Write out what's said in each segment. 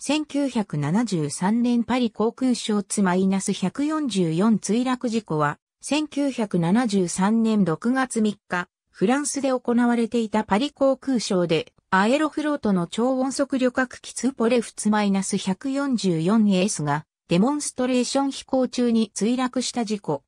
1973年パリ航空ショーツ -144 墜落事故は、1973年6月3日、フランスで行われていたパリ航空ショーで、アエロフロートの超音速旅客機ツーポレフツマイナス -144S が、デモンストレーション飛行中に墜落した事故。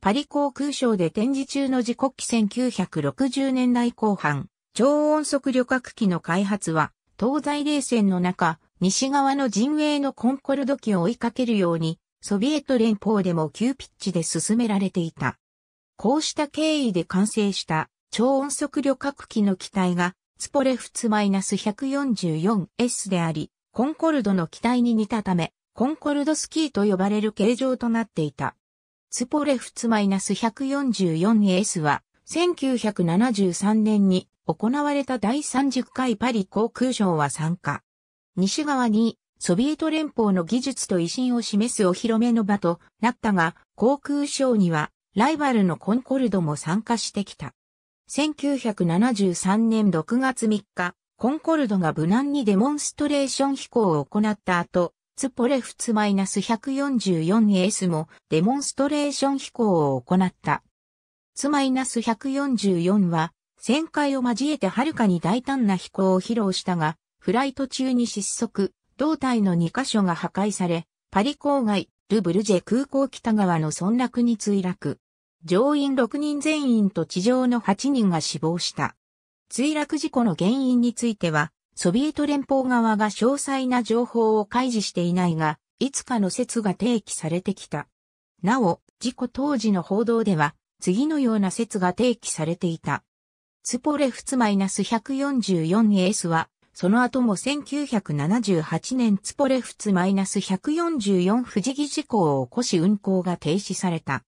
パリ航空ショーで展示中の時刻機1960年代後半、超音速旅客機の開発は、東西冷戦の中、西側の陣営のコンコルド機を追いかけるように、ソビエト連邦でも急ピッチで進められていた。こうした経緯で完成した超音速旅客機の機体がツポレフツ -144S であり、コンコルドの機体に似たため、コンコルドスキーと呼ばれる形状となっていた。ツポレフツ -144S は、1973年に行われた第30回パリ航空ショーは参加。西側にソビエト連邦の技術と威信を示すお披露目の場となったが、航空ショーにはライバルのコンコルドも参加してきた。1973年6月3日、コンコルドが無難にデモンストレーション飛行を行った後、ツポレフツマイナス1 4 4 s もデモンストレーション飛行を行った。ツマイナス -144 は、旋回を交えてはるかに大胆な飛行を披露したが、フライト中に失速、胴体の2箇所が破壊され、パリ郊外、ルブルジェ空港北側の村落に墜落。乗員6人全員と地上の8人が死亡した。墜落事故の原因については、ソビエト連邦側が詳細な情報を開示していないが、いつかの説が提起されてきた。なお、事故当時の報道では、次のような説が提起されていた。スポレフツ -144S は、その後も1978年ツポレフツ -144 富士木事故を起こし運行が停止された。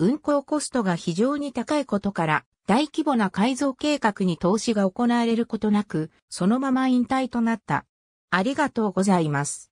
運行コストが非常に高いことから大規模な改造計画に投資が行われることなく、そのまま引退となった。ありがとうございます。